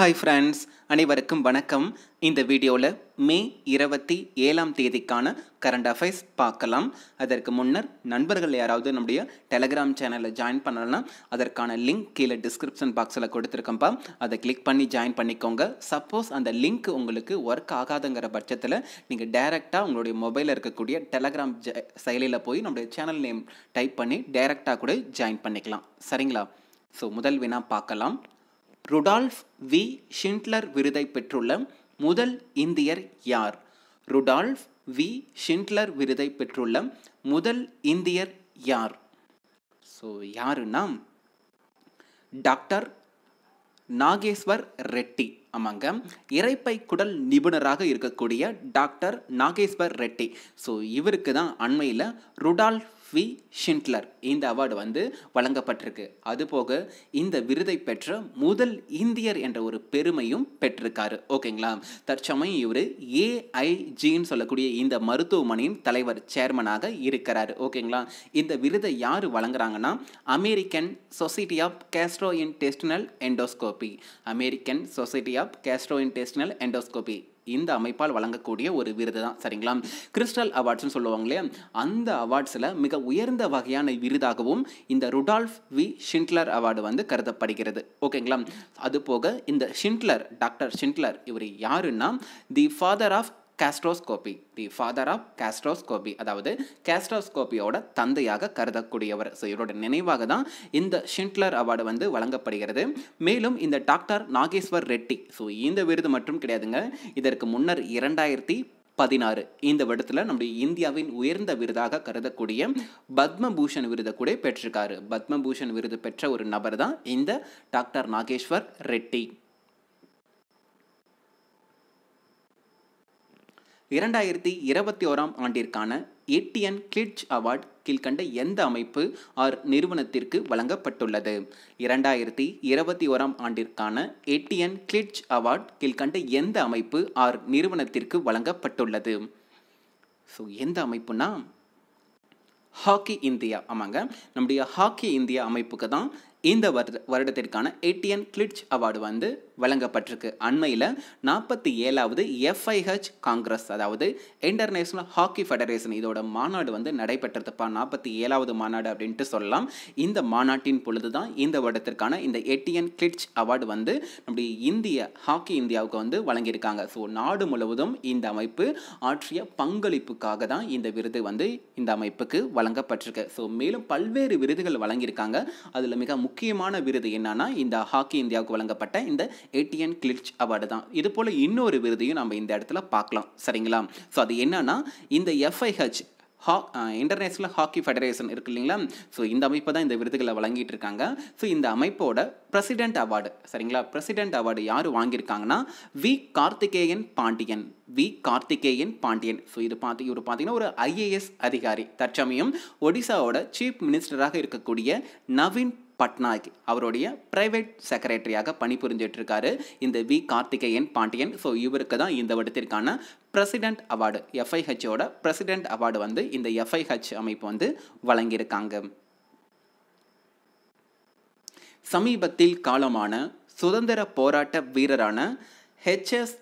hi friends அனைவருக்கும் வணக்கம் இந்த வீடியோவில் மே இருபத்தி ஏழாம் தேதிக்கான கரண்ட் அஃபேர்ஸ் பார்க்கலாம் அதற்கு முன்னர் நண்பர்கள் யாராவது நம்முடைய டெலகிராம் சேனலில் ஜாயின் பண்ணலன்னா அதற்கான லிங்க் கீழே டிஸ்கிரிப்ஷன் பாக்ஸில் கொடுத்துருக்கப்பா அதை கிளிக் பண்ணி ஜாயின் பண்ணிக்கோங்க சப்போஸ் அந்த லிங்க் உங்களுக்கு ஒர்க் ஆகாதுங்கிற பட்சத்தில் நீங்கள் டைரெக்டாக உங்களுடைய மொபைலில் இருக்கக்கூடிய டெலகிராம் செயலியில் போய் நம்முடைய சேனல் நேம் டைப் பண்ணி டைரெக்டாக கூட ஜாயின் பண்ணிக்கலாம் சரிங்களா ஸோ முதல் வினா பார்க்கலாம் ருடால்ஃப் வி ஷிண்ட்லர் விருதை பெற்றுள்ள முதல் இந்தியர் யார் ருடால்ஃப் வி ஷிண்ட்லர் விருதை பெற்றுள்ள முதல் இந்தியர் யார் ஸோ யாருன்னா டாக்டர் நாகேஸ்வர் ரெட்டி ஆமாங்க இறைப்பை குடல் நிபுணராக இருக்கக்கூடிய டாக்டர் நாகேஸ்வர் ரெட்டி ஸோ இவருக்கு தான் அண்மையில் ருடால்ஃப் வி ஷிண்ட்லர் இந்த அவார்டு வந்து வழங்கப்பட்டிருக்கு அதுபோக இந்த விருதை பெற்ற முதல் இந்தியர் என்ற ஒரு பெருமையும் பெற்றிருக்காரு ஓகேங்களா தற்சமயம் இவர் ஏஐஜின்னு சொல்லக்கூடிய இந்த மருத்துவமனையின் தலைவர் சேர்மனாக இருக்கிறாரு ஓகேங்களா இந்த விருதை யார் வழங்குறாங்கன்னா American society of gastrointestinal endoscopy American society of gastrointestinal endoscopy இந்த அமைப்பால் வழங்கக்கூடிய ஒரு விருது தான் சரிங்களா கிறிஸ்டல் அவார்ட்ஸ்னு சொல்லுவாங்களே அந்த அவார்ட்ஸில் மிக உயர்ந்த வகையான விருதாகவும் இந்த ருடால்ஃப் வி ஷிண்ட்லர் அவார்டு வந்து கருதப்படுகிறது ஓகேங்களா அதுபோக இந்த ஷிண்ட்லர் டாக்டர் ஷிண்ட்லர் இவர் யாருன்னா the father of gastroscopy the father of gastroscopy அதாவது கேஸ்ட்ரோஸ்கோபியோட தந்தையாக கருதக்கூடியவர் ஸோ இவரோட நினைவாக தான் இந்த ஷிண்ட்லர் அவார்டு வந்து வழங்கப்படுகிறது மேலும் இந்த டாக்டர் நாகேஸ்வர் ரெட்டி ஸோ இந்த விருது மட்டும் கிடையாதுங்க இதற்கு முன்னர் இரண்டாயிரத்தி பதினாறு இந்த வருடத்தில் நம்முடைய இந்தியாவின் உயர்ந்த விருதாக கருதக்கூடிய பத்மபூஷன் விருதை கூட பெற்றிருக்காரு பத்மபூஷன் விருது பெற்ற ஒரு நபர் தான் இந்த டாக்டர் நாகேஸ்வர் ரெட்டி இரண்டாயிரத்தி இருபத்தி ஓராம் ஆண்டிற்கான ஏடிஎன் கிளிட்ச் அவார்ட் கீழ்கண்ட எந்த அமைப்பு ஆர் நிறுவனத்திற்கு வழங்கப்பட்டுள்ளது இரண்டாயிரத்தி இருபத்தி ஓராம் ஆண்டிற்கான ஏடிஎன் கிளிட்ச் அவார்ட் கீழ்கண்ட எந்த அமைப்பு ஆர் நிறுவனத்திற்கு வழங்கப்பட்டுள்ளது ஸோ எந்த அமைப்புனா ஹாக்கி இந்தியா ஆமாங்க நம்முடைய ஹாக்கி இந்தியா அமைப்புக்கு தான் இந்த வருட வருடத்திற்கான ஏடிஎன் கிளிட்ச் அவார்டு வந்து வழங்கப்பட்டிருக்கு அண்மையில் நாற்பத்தி ஏழாவது எஃப்ஐஹெச் காங்கிரஸ் அதாவது இன்டர்நேஷ்னல் ஹாக்கி ஃபெடரேஷன் இதோட மாநாடு வந்து நடைபெற்றதுப்பா நாற்பத்தி ஏழாவது மாநாடு அப்படின்ட்டு சொல்லலாம் இந்த மாநாட்டின் பொழுது தான் இந்த வருடத்திற்கான இந்த ஏடிஎன் கிளிட்ச் அவார்டு வந்து நம்முடைய இந்திய ஹாக்கி இந்தியாவுக்கு வந்து வழங்கியிருக்காங்க ஸோ நாடு முழுவதும் இந்த அமைப்பு ஆற்றிய பங்களிப்புக்காக தான் இந்த விருது வந்து இந்த அமைப்புக்கு வழங்கப்பட்டிருக்கு ஸோ மேலும் பல்வேறு விருதுகள் வழங்கியிருக்காங்க அதில் மிக முக்கியமான விருது என்னன்னா இந்த ஹாக்கி இந்தியாவுக்கு வழங்கப்பட்ட இந்த ஏடிஎன் கிளிச் அவார்டு தான் இது போல் இன்னொரு விருதையும் நம்ம இந்த இடத்துல பார்க்கலாம் சரிங்களா ஸோ அது என்னன்னா இந்த எஃப்ஐஹெச் ஹா இன்டர்நேஷ்னல் ஹாக்கி ஃபெடரேஷன் இருக்கு இல்லைங்களா ஸோ இந்த அமைப்பு தான் இந்த விருதுகளை வழங்கிட்டு இருக்காங்க ஸோ இந்த அமைப்போட பிரசிடென்ட் அவார்டு சரிங்களா பிரசிடென்ட் அவார்டு யார் வாங்கியிருக்காங்கன்னா V Karthikeyan Pandian V Karthikeyan Pandian so இது பார்த்து இவர் பார்த்தீங்கன்னா ஒரு ஐஏஎஸ் அதிகாரி தற்சமயம் ஒடிசாவோட சீஃப் மினிஸ்டராக இருக்கக்கூடிய நவீன் பட்நாயக் அவருடைய பிரைவேட் செக்ரட்டரியாக பணிபுரிஞ்சிட்ருக்காரு இந்த வி கார்த்திகேயன் பாண்டியன் ஸோ இவருக்கு தான் இந்த வருடத்திற்கான பிரசிடென்ட் அவார்டு எஃப்ஐஹெச்சோட பிரசிடென்ட் அவார்டு வந்து இந்த எஃப்ஐஹெச் அமைப்பு வந்து வழங்கியிருக்காங்க சமீபத்தில் காலமான சுதந்திர போராட்ட வீரரான ஹெச்எஸ்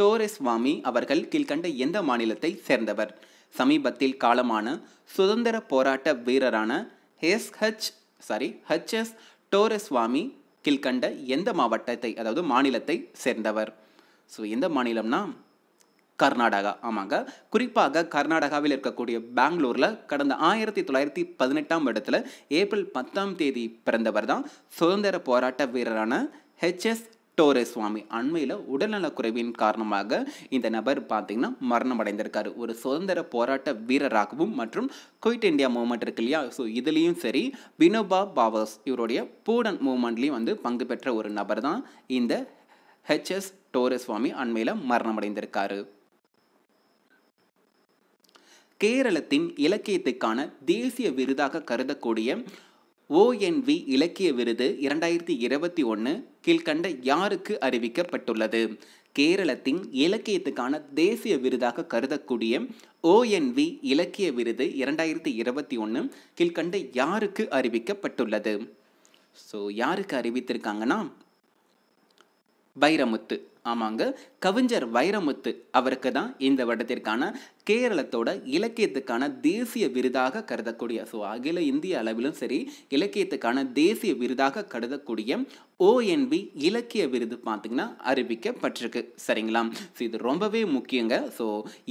டோரெஸ்வாமி அவர்கள் கீழ்கண்ட எந்த மாநிலத்தை சேர்ந்தவர் சமீபத்தில் காலமான சுதந்திர போராட்ட வீரரான எஸ்ஹெச் சாரி ஹச்எஸ் டோரஸ்வாமி கீழ்கண்ட எந்த மாவட்டத்தை அதாவது மாநிலத்தை சேர்ந்தவர் ஸோ எந்த மாநிலம்னா கர்நாடகா ஆமாங்க குறிப்பாக கர்நாடகாவில் இருக்கக்கூடிய பெங்களூரில் கடந்த ஆயிரத்தி தொள்ளாயிரத்தி பதினெட்டாம் இடத்துல ஏப்ரல் பத்தாம் தேதி பிறந்தவர் தான் சுதந்திர போராட்ட வீரரான ஹெச்எஸ் டோரே சுவாமி அண்மையில் உடல்நலக்குறைவின் காரணமாக இந்த நபர் பார்த்தீங்கன்னா மரணம் அடைந்திருக்காரு ஒரு சுதந்திர போராட்ட வீரராகவும் மற்றும் குயிட் இந்தியா மூவ்மெண்ட் இருக்கு இல்லையா ஸோ இதுலேயும் சரி வினோபா பாவஸ் இவருடைய பூடன் மூவ்மெண்ட்லேயும் வந்து பங்கு பெற்ற ஒரு நபர் தான் இந்த ஹெச்எஸ் டோரே சுவாமி அண்மையில் மரணம் அடைந்திருக்காரு கேரளத்தின் இலக்கியத்துக்கான தேசிய விருதாக கருதக்கூடிய ஓஎன்வி இலக்கிய விருது இரண்டாயிரத்தி இருபத்தி ஒன்று கீழ்கண்ட யாருக்கு அறிவிக்கப்பட்டுள்ளது கேரளத்தின் இலக்கியத்துக்கான தேசிய விருதாக கருதக்கூடிய ஓஎன்வி இலக்கிய விருது இரண்டாயிரத்தி இருபத்தி ஒன்று கீழ்கண்ட யாருக்கு அறிவிக்கப்பட்டுள்ளது ஸோ யாருக்கு அறிவித்திருக்காங்கன்னா பைரமுத்து ஆமாங்க கவிஞர் வைரமுத்து அவருக்கு தான் இந்த வருடத்திற்கான கேரளத்தோட இலக்கியத்துக்கான தேசிய விருதாக கருதக்கூடிய ஸோ அகில இந்திய அளவிலும் சரி இலக்கியத்துக்கான தேசிய விருதாக கருதக்கூடிய ஓஎன்பி இலக்கிய விருது பார்த்திங்கன்னா அறிவிக்கப்பட்டிருக்கு சரிங்களா ஸோ இது ரொம்பவே முக்கியங்க ஸோ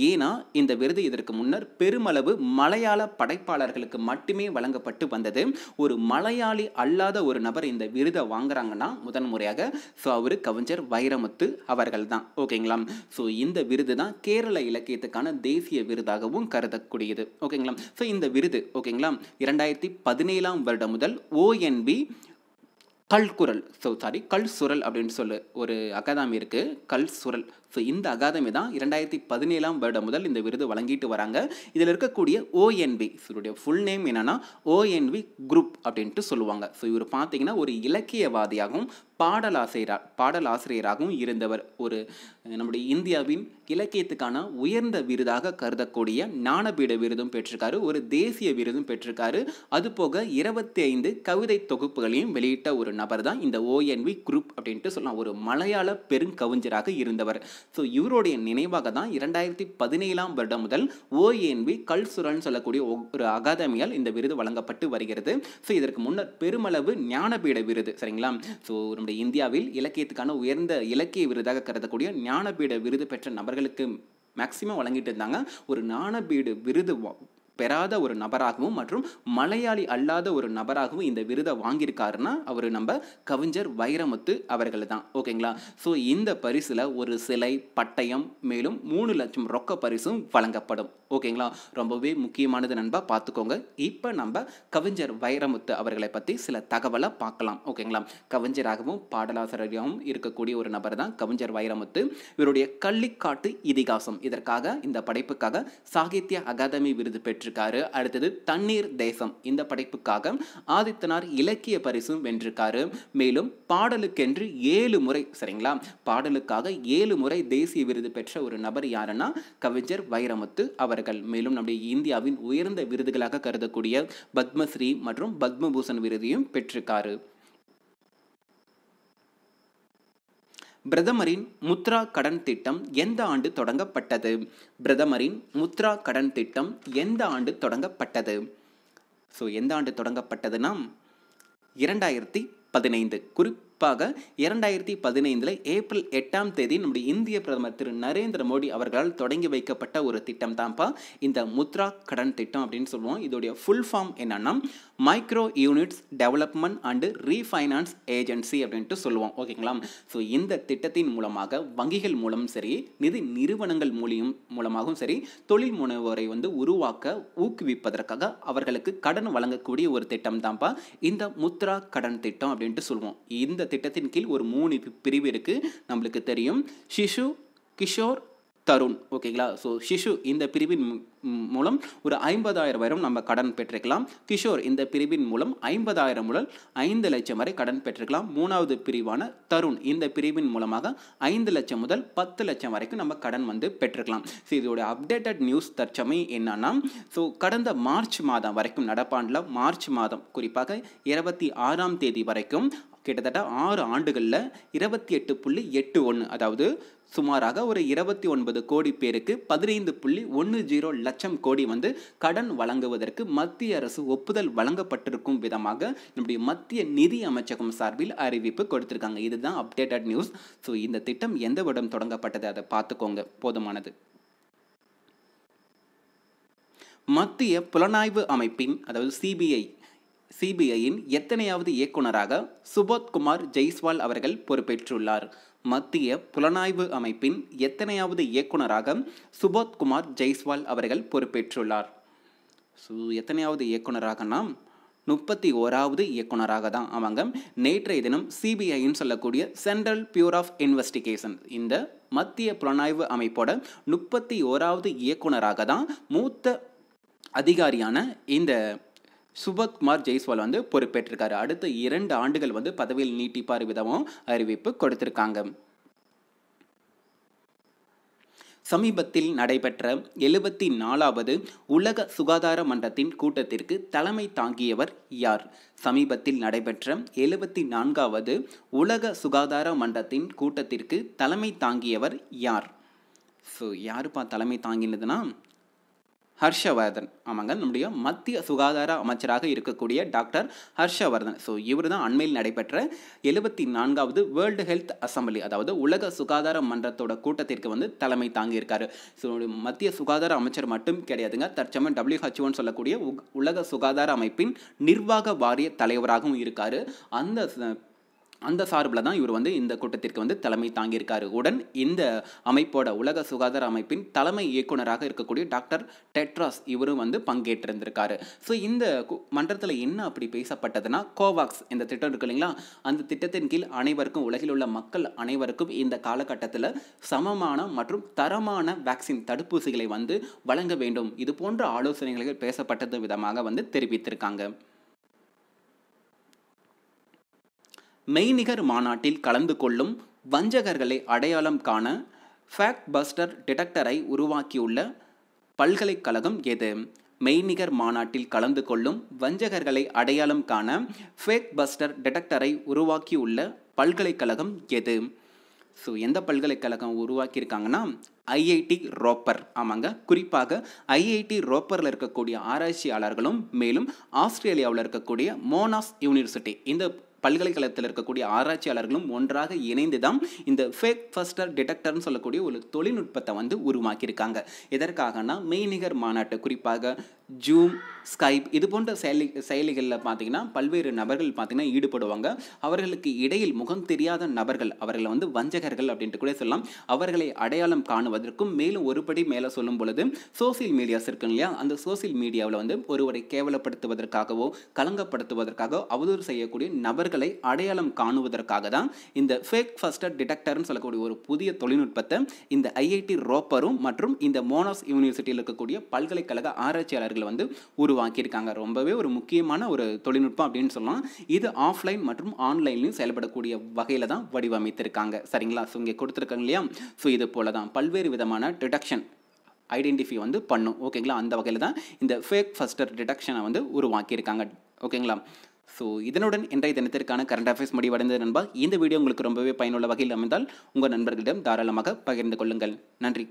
ஏன்னா இந்த விருது இதற்கு முன்னர் பெருமளவு மலையாள படைப்பாளர்களுக்கு மட்டுமே வழங்கப்பட்டு வந்தது ஒரு மலையாளி அல்லாத ஒரு நபர் இந்த விருதை வாங்குறாங்கன்னா முதன்முறையாக ஸோ அவர் கவிஞர் வைரமுத்து அவர்கள் தான் ஓகேங்களா ஸோ இந்த விருது தான் கேரள இலக்கியத்துக்கான தேசிய விருதாகவும் கருதக்கூடியது ஓகேங்களா ஸோ இந்த விருது ஓகேங்களா இரண்டாயிரத்தி பதினேழாம் வருடம் முதல் ஓஎன்பி கல்குரல் ஸோ சாரி கல் சுரல் அப்படின்னு சொல்லு ஒரு அகாதமி இருக்குது கல் சுரல் ஸோ இந்த அகாதமி தான் இரண்டாயிரத்தி பதினேழாம் வருடம் முதல் இந்த விருது வழங்கிட்டு வராங்க இதில் இருக்கக்கூடிய ஓஎன்பி இவருடைய ஃபுல் நேம் என்னென்னா ஓஎன்பி குரூப் அப்படின்ட்டு சொல்லுவாங்க ஸோ இவர் பார்த்தீங்கன்னா ஒரு இலக்கியவாதியாகவும் பாடலாசிரியரா பாடலாசிரியராகவும் இருந்தவர் ஒரு நம்முடைய இந்தியாவின் இலக்கியத்துக்கான உயர்ந்த விருதாக கருதக்கூடிய ஞானபீட விருதும் பெற்றிருக்காரு ஒரு தேசிய விருதும் பெற்றிருக்காரு அதுபோக இருபத்தி ஐந்து கவிதை தொகுப்புகளையும் வெளியிட்ட ஒரு நபர் தான் இந்த ஓஎன்வி குரூப் அப்படின்ட்டு சொல்லலாம் ஒரு மலையாள பெருங்கவிஞராக இருந்தவர் ஸோ இவருடைய நினைவாக தான் இரண்டாயிரத்தி பதினேழாம் வருடம் முதல் கல் கல்சுரல்னு சொல்லக்கூடிய ஒரு அகாதமியால் இந்த விருது வழங்கப்பட்டு வருகிறது ஸோ இதற்கு முன்னர் பெருமளவு ஞானபீட விருது சரிங்களா ஸோ நம்முடைய இந்தியாவில் இலக்கியத்துக்கான உயர்ந்த இலக்கிய விருதாக கருதக்கூடிய ஞானபீட விருது பெற்ற நபர்களுக்கு மேக்சிமம் வழங்கிட்டு இருந்தாங்க ஒரு ஞானபீடு விருது பெறாத ஒரு நபராகவும் மற்றும் மலையாளி அல்லாத ஒரு நபராகவும் இந்த விருதை வாங்கியிருக்காருன்னா அவர் நம்ம கவிஞர் வைரமுத்து அவர்கள் தான் ஓகேங்களா ஸோ இந்த பரிசில் ஒரு சிலை பட்டயம் மேலும் மூணு லட்சம் ரொக்க பரிசும் வழங்கப்படும் ஓகேங்களா ரொம்பவே முக்கியமானது நண்பா பார்த்துக்கோங்க இப்போ நம்ம கவிஞர் வைரமுத்து அவர்களை பற்றி சில தகவலை பார்க்கலாம் ஓகேங்களா கவிஞராகவும் பாடலாசிரியாகவும் இருக்கக்கூடிய ஒரு நபர் தான் கவிஞர் வைரமுத்து இவருடைய கள்ளிக்காட்டு இதிகாசம் இதற்காக இந்த படைப்புக்காக சாகித்ய அகாதமி விருது பெற்று வென்றிருக்காரு அடுத்தது தண்ணீர் தேசம் இந்த படைப்புக்காக ஆதித்தனார் இலக்கிய பரிசும் வென்றிருக்காரு மேலும் பாடலுக்கென்று ஏழு முறை சரிங்களா பாடலுக்காக ஏழு முறை தேசிய விருது பெற்ற ஒரு நபர் யாருன்னா கவிஞர் வைரமுத்து அவர்கள் மேலும் நம்முடைய இந்தியாவின் உயர்ந்த விருதுகளாக கருதக்கூடிய பத்மஸ்ரீ மற்றும் பத்மபூஷன் விருதையும் பெற்றிருக்காரு பிரதமரின் முத்ரா கடன் திட்டம் எந்த ஆண்டு தொடங்கப்பட்டது பிரதமரின் முத்ரா கடன் திட்டம் எந்த ஆண்டு தொடங்கப்பட்டது ஸோ எந்த ஆண்டு தொடங்கப்பட்டதுன்னா இரண்டாயிரத்தி பதினைந்து குறி குறிப்பாக இரண்டாயிரத்தி பதினைந்தில் ஏப்ரல் எட்டாம் தேதி நம்முடைய இந்திய பிரதமர் திரு நரேந்திர மோடி அவர்களால் தொடங்கி வைக்கப்பட்ட ஒரு திட்டம் தான்ப்பா இந்த முத்ரா கடன் திட்டம் அப்படின்னு சொல்லுவோம் இதோடைய ஃபுல் ஃபார்ம் என்னன்னா micro units development and refinance agency அப்படின்ட்டு சொல்லுவோம் ஓகேங்களா ஸோ இந்த திட்டத்தின் மூலமாக வங்கிகள் மூலம் சரி நிதி நிறுவனங்கள் மூலியம் மூலமாகவும் சரி தொழில் முனைவோரை வந்து உருவாக்க ஊக்குவிப்பதற்காக அவர்களுக்கு கடன் வழங்கக்கூடிய ஒரு திட்டம் தான்ப்பா இந்த முத்ரா கடன் திட்டம் அப்படின்ட்டு சொல்லுவோம் இந்த திட்டத்தின் கீழ் ஒரு மூணு பிரிவு இருக்குது நம்மளுக்கு தெரியும் சிசு கிஷோர் தருண் ஓகேங்களா ஸோ சிஷு இந்த பிரிவின் மூலம் ஒரு ஐம்பதாயிரம் வரை நம்ம கடன் பெற்றிருக்கலாம் கிஷோர் இந்த பிரிவின் மூலம் ஐம்பதாயிரம் முதல் ஐந்து லட்சம் வரை கடன் பெற்றிருக்கலாம் மூணாவது பிரிவான தருண் இந்த பிரிவின் மூலமாக ஐந்து லட்சம் முதல் பத்து லட்சம் வரைக்கும் நம்ம கடன் வந்து பெற்றிருக்கலாம் ஸோ இதோட அப்டேட்டட் நியூஸ் தற்சமை என்னன்னா ஸோ கடந்த மார்ச் மாதம் வரைக்கும் நடப்பாண்டில் மார்ச் மாதம் குறிப்பாக இருபத்தி ஆறாம் தேதி வரைக்கும் கிட்டத்தட்ட ஆறு ஆண்டுகளில் இருபத்தி எட்டு புள்ளி எட்டு ஒன்று அதாவது சுமாராக ஒரு இருபத்தி ஒன்பது கோடி பேருக்கு பதினைந்து புள்ளி ஒன்று ஜீரோ லட்சம் கோடி வந்து கடன் வழங்குவதற்கு மத்திய அரசு ஒப்புதல் வழங்கப்பட்டிருக்கும் விதமாக நம்முடைய மத்திய நிதி அமைச்சகம் சார்பில் அறிவிப்பு கொடுத்திருக்காங்க இதுதான் அப்டேட்டட் நியூஸ் ஸோ இந்த திட்டம் எந்த விடம் தொடங்கப்பட்டது அதை பார்த்துக்கோங்க போதுமானது மத்திய புலனாய்வு அமைப்பின் அதாவது சிபிஐ சிபிஐயின் எத்தனையாவது இயக்குநராக சுபோத்குமார் ஜெய்ஸ்வால் அவர்கள் பொறுப்பேற்றுள்ளார் மத்திய புலனாய்வு அமைப்பின் எத்தனையாவது இயக்குநராக சுபோத்குமார் ஜெய்ஸ்வால் அவர்கள் பொறுப்பேற்றுள்ளார் ஸோ எத்தனையாவது இயக்குநராகனா முப்பத்தி ஓராவது இயக்குனராக தான் அவங்க நேற்றைய தினம் சிபிஐன்னு சொல்லக்கூடிய சென்ட்ரல் பியூர் ஆஃப் இன்வெஸ்டிகேஷன் இந்த மத்திய புலனாய்வு அமைப்போட முப்பத்தி ஓராவது இயக்குனராக தான் மூத்த அதிகாரியான இந்த சுபத்குமார் ஜெய்ஸ்வால் வந்து பொறுப்பேற்றிருக்காரு அடுத்த இரண்டு ஆண்டுகள் வந்து பதவியில் நீட்டிப்பார் விதமும் அறிவிப்பு கொடுத்திருக்காங்க சமீபத்தில் நடைபெற்ற எழுபத்தி நாலாவது உலக சுகாதார மன்றத்தின் கூட்டத்திற்கு தலைமை தாங்கியவர் யார் சமீபத்தில் நடைபெற்ற எழுபத்தி நான்காவது உலக சுகாதார மன்றத்தின் கூட்டத்திற்கு தலைமை தாங்கியவர் யார் ஸோ யாருப்பா தலைமை தாங்கினதுன்னா ஹர்ஷவர்தன் ஆமாங்க நம்முடைய மத்திய சுகாதார அமைச்சராக இருக்கக்கூடிய டாக்டர் ஹர்ஷவர்தன் ஸோ இவர் தான் அண்மையில் நடைபெற்ற எழுபத்தி நான்காவது வேர்ல்டு ஹெல்த் அசம்பிளி அதாவது உலக சுகாதார மன்றத்தோட கூட்டத்திற்கு வந்து தலைமை தாங்கியிருக்காரு ஸோ மத்திய சுகாதார அமைச்சர் மட்டும் கிடையாதுங்க தற்சமயம் டபிள்யூஹெச்ஓன்னு சொல்லக்கூடிய உலக சுகாதார அமைப்பின் நிர்வாக வாரிய தலைவராகவும் இருக்கார் அந்த அந்த சார்பில் தான் இவர் வந்து இந்த கூட்டத்திற்கு வந்து தலைமை தாங்கியிருக்காரு உடன் இந்த அமைப்போட உலக சுகாதார அமைப்பின் தலைமை இயக்குநராக இருக்கக்கூடிய டாக்டர் டெட்ராஸ் இவரும் வந்து பங்கேற்றிருந்திருக்காரு ஸோ இந்த மன்றத்தில் என்ன அப்படி பேசப்பட்டதுன்னா கோவாக்ஸ் இந்த திட்டம் இருக்கு இல்லைங்களா அந்த திட்டத்தின் கீழ் அனைவருக்கும் உலகில் உள்ள மக்கள் அனைவருக்கும் இந்த காலகட்டத்தில் சமமான மற்றும் தரமான வேக்சின் தடுப்பூசிகளை வந்து வழங்க வேண்டும் இது போன்ற ஆலோசனைகள் பேசப்பட்டது விதமாக வந்து தெரிவித்திருக்காங்க மெய்நிகர் மாநாட்டில் கலந்து கொள்ளும் வஞ்சகர்களை அடையாளம் காண ஃபேக்ட் பஸ்டர் டிடெக்டரை உருவாக்கியுள்ள பல்கலைக்கழகம் எது மெய்நிகர் மாநாட்டில் கலந்து கொள்ளும் வஞ்சகர்களை அடையாளம் காண ஃபேக் பஸ்டர் டிடெக்டரை உருவாக்கியுள்ள பல்கலைக்கழகம் எது ஸோ எந்த பல்கலைக்கழகம் உருவாக்கியிருக்காங்கன்னா ஐஐடி ரோப்பர் ஆமாங்க குறிப்பாக ஐஐடி ரோப்பரில் இருக்கக்கூடிய ஆராய்ச்சியாளர்களும் மேலும் ஆஸ்திரேலியாவில் இருக்கக்கூடிய மோனாஸ் யூனிவர்சிட்டி இந்த பல்கலைக்கழகத்தில் இருக்கக்கூடிய ஆராய்ச்சியாளர்களும் ஒன்றாக இணைந்து தான் இந்த ஃபேக் ஃபஸ்டர் டிடெக்டர்னு சொல்லக்கூடிய ஒரு தொழில்நுட்பத்தை வந்து உருவாக்கியிருக்காங்க எதற்காகனா மெய்நிகர் மாநாட்டு குறிப்பாக ஜூம் ஸ்கைப் இது போன்ற செயலி செயலிகளில் பார்த்தீங்கன்னா பல்வேறு நபர்கள் பார்த்தீங்கன்னா ஈடுபடுவாங்க அவர்களுக்கு இடையில் முகம் தெரியாத நபர்கள் அவர்களை வந்து வஞ்சகர்கள் அப்படின்ட்டு கூட சொல்லலாம் அவர்களை அடையாளம் காணுவதற்கும் மேலும் ஒருபடி மேலே சொல்லும் பொழுது சோசியல் மீடியாஸ் இருக்கு இல்லையா அந்த சோசியல் மீடியாவில் வந்து ஒருவரை கேவலப்படுத்துவதற்காகவோ கலங்கப்படுத்துவதற்காக அவதூறு செய்யக்கூடிய நபர்களை அடையாளம் காணுவதற்காக தான் இந்த ஃபேக் ஃபஸ்டர் டிடெக்டர்னு சொல்லக்கூடிய ஒரு புதிய தொழில்நுட்பத்தை இந்த ஐஐடி ரோப்பரும் மற்றும் இந்த மோனாஸ் யூனிவர்சிட்டியில் இருக்கக்கூடிய பல்கலைக்கழக ஆராய்ச்சியாளர்கள் கலைஞர்கள் வந்து உருவாக்கியிருக்காங்க ரொம்பவே ஒரு முக்கியமான ஒரு தொழில்நுட்பம் அப்படின்னு சொல்லலாம் இது ஆஃப்லைன் மற்றும் ஆன்லைன்லையும் செயல்படக்கூடிய வகையில் தான் வடிவமைத்திருக்காங்க சரிங்களா ஸோ இங்கே கொடுத்துருக்காங்க இல்லையா ஸோ இது போல தான் பல்வேறு விதமான டிடக்ஷன் ஐடென்டிஃபை வந்து பண்ணும் ஓகேங்களா அந்த வகையில் தான் இந்த ஃபேக் ஃபஸ்டர் டிடக்ஷனை வந்து உருவாக்கியிருக்காங்க ஓகேங்களா ஸோ இதனுடன் இன்றைய தினத்திற்கான கரண்ட் அஃபேர்ஸ் முடிவடைந்த நண்பா இந்த வீடியோ உங்களுக்கு ரொம்பவே பயனுள்ள வகையில் அமைந்தால் உங்கள் நண்பர்களிடம் தாராளமாக பகிர்ந்து கொள்ளுங்கள் நன்றி